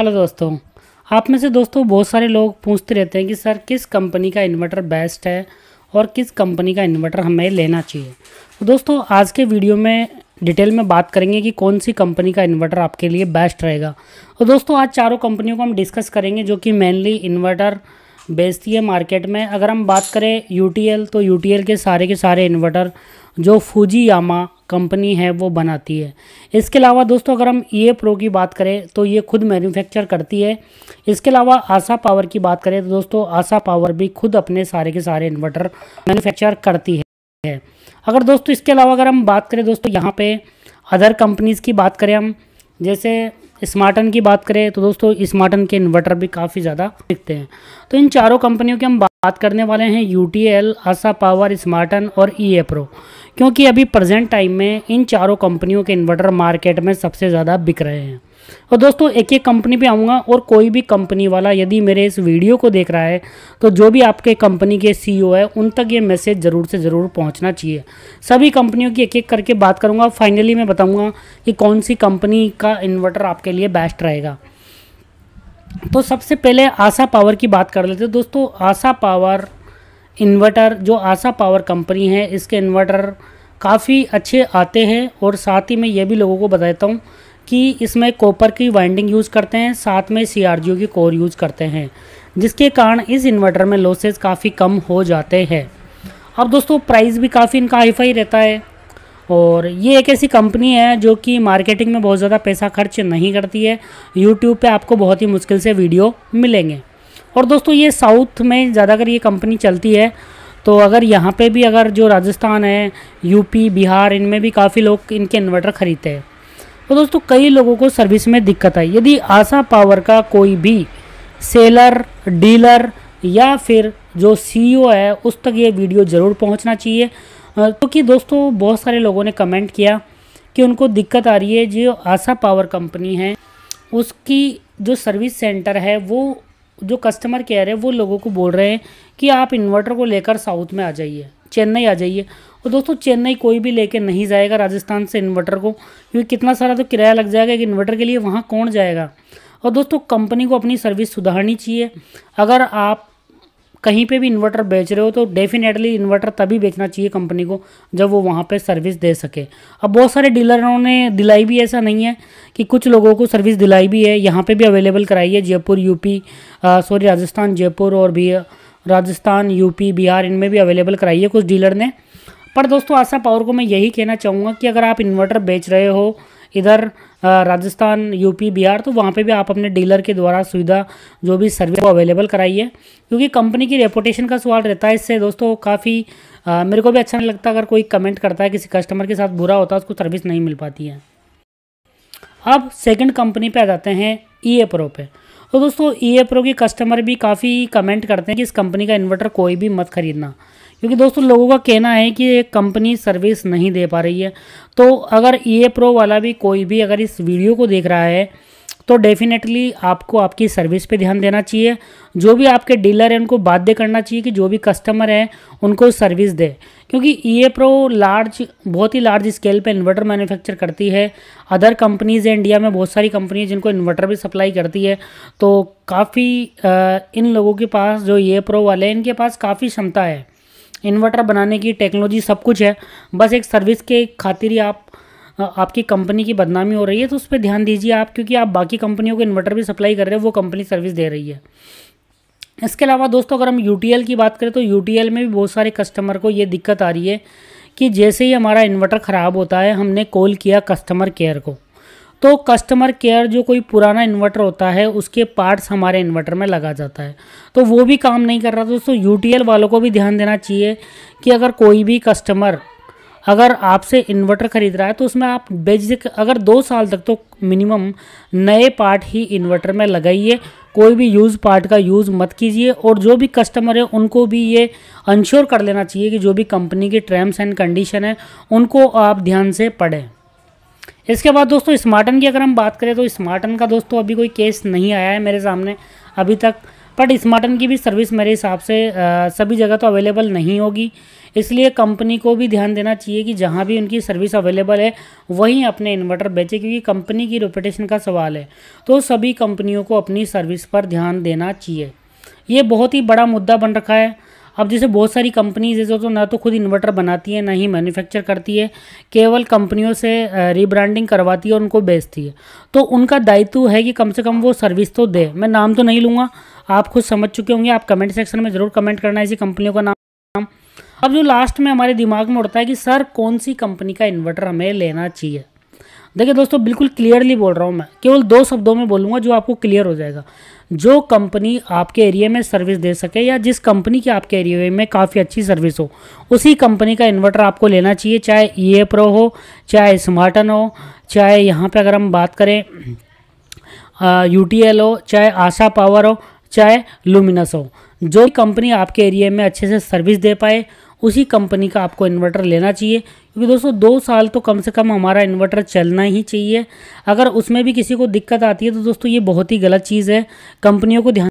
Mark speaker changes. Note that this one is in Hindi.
Speaker 1: हेलो दोस्तों आप में से दोस्तों बहुत सारे लोग पूछते रहते हैं कि सर किस कंपनी का इन्वर्टर बेस्ट है और किस कंपनी का इन्वर्टर हमें लेना चाहिए तो दोस्तों आज के वीडियो में डिटेल में बात करेंगे कि कौन सी कंपनी का इन्वर्टर आपके लिए बेस्ट रहेगा और तो दोस्तों आज चारों कंपनियों को हम डिस्कस करेंगे जो कि मेनली इन्वर्टर बेचती है मार्केट में अगर हम बात करें यू तो यू के सारे के सारे इन्वर्टर जो फूजी यामा कंपनी है वो बनाती है इसके अलावा दोस्तों अगर हम ई ए प्रो की बात करें तो ये खुद मैन्युफैक्चर करती है इसके अलावा आशा पावर की बात करें तो दोस्तों आशा पावर भी खुद अपने सारे के सारे इन्वर्टर मैन्युफैक्चर करती है अगर दोस्तों इसके अलावा अगर हम बात करें दोस्तों यहाँ पे अदर कंपनीज़ की बात करें हम जैसे स्मार्टन की बात करें तो दोस्तों स्मार्टन के इन्वर्टर भी काफ़ी ज़्यादा दिखते हैं तो इन चारों कंपनियों की हम बात करने वाले हैं U T L Asha power Smarten और ई ए प्रो क्योंकि अभी प्रेजेंट टाइम में इन चारों कंपनियों के इन्वर्टर मार्केट में सबसे ज़्यादा बिक रहे हैं और दोस्तों एक एक कंपनी पे आऊँगा और कोई भी कंपनी वाला यदि मेरे इस वीडियो को देख रहा है तो जो भी आपके कंपनी के सीईओ है उन तक ये मैसेज ज़रूर से ज़रूर पहुंचना चाहिए सभी कंपनियों की एक एक करके बात करूँगा फाइनली मैं बताऊँगा कि कौन सी कंपनी का इन्वर्टर आपके लिए बेस्ट रहेगा तो सबसे पहले आशा पावर की बात कर लेते हैं दोस्तों आशा पावर इन्वर्टर जो आशा पावर कंपनी है इसके इन्वर्टर काफ़ी अच्छे आते हैं और साथ ही मैं ये भी लोगों को बताता हूँ कि इसमें कॉपर की वाइंडिंग यूज़ करते हैं साथ में सी की कोर यूज़ करते हैं जिसके कारण इस इन्वर्टर में लॉसेज काफ़ी कम हो जाते हैं अब दोस्तों प्राइस भी काफ़ी इनका हाईफाई रहता है और ये एक ऐसी कंपनी है जो कि मार्केटिंग में बहुत ज़्यादा पैसा खर्च नहीं करती है यूट्यूब पे आपको बहुत ही मुश्किल से वीडियो मिलेंगे और दोस्तों ये साउथ में ज़्यादातर ये कंपनी चलती है तो अगर यहाँ पे भी अगर जो राजस्थान है यूपी बिहार इनमें भी काफ़ी लोग इनके इन्वर्टर ख़रीदते हैं तो दोस्तों कई लोगों को सर्विस में दिक्कत आई यदि आशा पावर का कोई भी सेलर डीलर या फिर जो सीईओ है उस तक ये वीडियो ज़रूर पहुँचना चाहिए क्योंकि तो दोस्तों बहुत सारे लोगों ने कमेंट किया कि उनको दिक्कत आ रही है जो आशा पावर कंपनी है उसकी जो सर्विस सेंटर है वो जो कस्टमर केयर है वो लोगों को बोल रहे हैं कि आप इन्वर्टर को लेकर साउथ में आ जाइए चेन्नई आ जाइए और दोस्तों चेन्नई कोई भी लेके नहीं जाएगा राजस्थान से इन्वर्टर को क्योंकि कितना सारा तो किराया लग जाएगा एक इन्वर्टर के लिए वहाँ कौन जाएगा और दोस्तों कंपनी को अपनी सर्विस सुधारनी चाहिए अगर आप कहीं पे भी इन्वर्टर बेच रहे हो तो डेफिनेटली इन्वर्टर तभी बेचना चाहिए कंपनी को जब वो वहाँ पे सर्विस दे सके अब बहुत सारे डीलरों ने दिलाई भी ऐसा नहीं है कि कुछ लोगों को सर्विस दिलाई भी है यहाँ पे भी अवेलेबल कराई है जयपुर यूपी सॉरी राजस्थान जयपुर और भी राजस्थान यूपी बिहार इनमें भी अवेलेबल कराई है कुछ डीलर ने पर दोस्तों आशा पावर को मैं यही कहना चाहूँगा कि अगर आप इन्वर्टर बेच रहे हो इधर राजस्थान यूपी बिहार तो वहाँ पे भी आप अपने डीलर के द्वारा सुविधा जो भी सर्विस वो अवेलेबल कराइए क्योंकि कंपनी की रेपुटेशन का सवाल रहता है इससे दोस्तों काफ़ी मेरे को भी अच्छा नहीं लगता अगर कोई कमेंट करता है किसी कस्टमर के साथ बुरा होता है उसको सर्विस नहीं मिल पाती है अब सेकेंड कंपनी पर आ जाते हैं ई ए प्रो पे तो दोस्तों ई ए प्रो के कस्टमर भी काफ़ी कमेंट करते हैं कि इस कंपनी का इन्वर्टर कोई भी मत खरीदना क्योंकि दोस्तों लोगों का कहना है कि एक कंपनी सर्विस नहीं दे पा रही है तो अगर ई e प्रो वाला भी कोई भी अगर इस वीडियो को देख रहा है तो डेफिनेटली आपको आपकी सर्विस पे ध्यान देना चाहिए जो भी आपके डीलर हैं उनको बाध्य करना चाहिए कि जो भी कस्टमर हैं उनको सर्विस दे क्योंकि ई प्रो लार्ज बहुत ही लार्ज स्केल पे इन्वर्टर मैन्युफैक्चर करती है अदर कंपनीज़ हैं इंडिया में बहुत सारी कंपनी जिनको इन्वर्टर भी सप्लाई करती है तो काफ़ी इन लोगों के पास जो ई e प्रो वाले हैं इनके पास काफ़ी क्षमता है इन्वर्टर बनाने की टेक्नोलॉजी सब कुछ है बस एक सर्विस के खातिर ही आप आपकी कंपनी की बदनामी हो रही है तो उस पर ध्यान दीजिए आप क्योंकि आप बाकी कंपनियों को इन्वर्टर भी सप्लाई कर रहे हैं वो कंपनी सर्विस दे रही है इसके अलावा दोस्तों अगर हम यू की बात करें तो यू में भी बहुत सारे कस्टमर को ये दिक्कत आ रही है कि जैसे ही हमारा इन्वर्टर ख़राब होता है हमने कॉल किया कस्टमर केयर को तो कस्टमर केयर जो कोई पुराना इन्वर्टर होता है उसके पार्ट्स हमारे इन्वर्टर में लगा जाता है तो वो भी काम नहीं कर रहा था दोस्तों यू वालों को भी ध्यान देना चाहिए कि अगर कोई भी कस्टमर अगर आपसे इन्वर्टर ख़रीद रहा है तो उसमें आप बेजिक अगर दो साल तक तो मिनिमम नए पार्ट ही इन्वर्टर में लगाइए कोई भी यूज़ पार्ट का यूज़ मत कीजिए और जो भी कस्टमर है उनको भी ये इंश्योर कर लेना चाहिए कि जो भी कंपनी की टर्म्स एंड कंडीशन है उनको आप ध्यान से पढ़ें इसके बाद दोस्तों स्मार्टन की अगर हम बात करें तो स्मार्टन का दोस्तों अभी कोई केस नहीं आया है मेरे सामने अभी तक बट स्मार्टन की भी सर्विस मेरे हिसाब से आ, सभी जगह तो अवेलेबल नहीं होगी इसलिए कंपनी को भी ध्यान देना चाहिए कि जहाँ भी उनकी सर्विस अवेलेबल है वहीं अपने इन्वर्टर बेचे क्योंकि कंपनी की रिपोटेशन का सवाल है तो सभी कंपनियों को अपनी सर्विस पर ध्यान देना चाहिए ये बहुत ही बड़ा मुद्दा बन रखा है अब जैसे बहुत सारी कंपनीज है जो तो ना तो खुद इन्वर्टर बनाती है ना ही मैन्युफैक्चर करती है केवल कंपनियों से रीब्रांडिंग करवाती है और उनको बेचती है तो उनका दायित्व है कि कम से कम वो सर्विस तो दे मैं नाम तो नहीं लूँगा आप खुद समझ चुके होंगे आप कमेंट सेक्शन में ज़रूर कमेंट करना ऐसी कंपनियों का नाम अब जो लास्ट में हमारे दिमाग में उड़ता है कि सर कौन सी कंपनी का इन्वर्टर हमें लेना चाहिए देखिए दोस्तों बिल्कुल क्लियरली बोल रहा हूँ मैं केवल दो शब्दों में बोलूँगा जो आपको क्लियर हो जाएगा जो कंपनी आपके एरिया में सर्विस दे सके या जिस कंपनी की आपके एरिया में काफ़ी अच्छी सर्विस हो उसी कंपनी का इन्वर्टर आपको लेना चाहिए चाहे ई e प्रो हो चाहे स्मार्टन हो चाहे यहाँ पर अगर हम बात करें यू हो चाहे आशा पावर हो चाहे लुमिनस हो जो कंपनी आपके एरिया में अच्छे से सर्विस दे पाए उसी कंपनी का आपको इन्वर्टर लेना चाहिए क्योंकि दोस्तों दो साल तो कम से कम हमारा इन्वर्टर चलना ही चाहिए अगर उसमें भी किसी को दिक्कत आती है तो दोस्तों ये बहुत ही गलत चीज़ है कंपनियों को ध्यान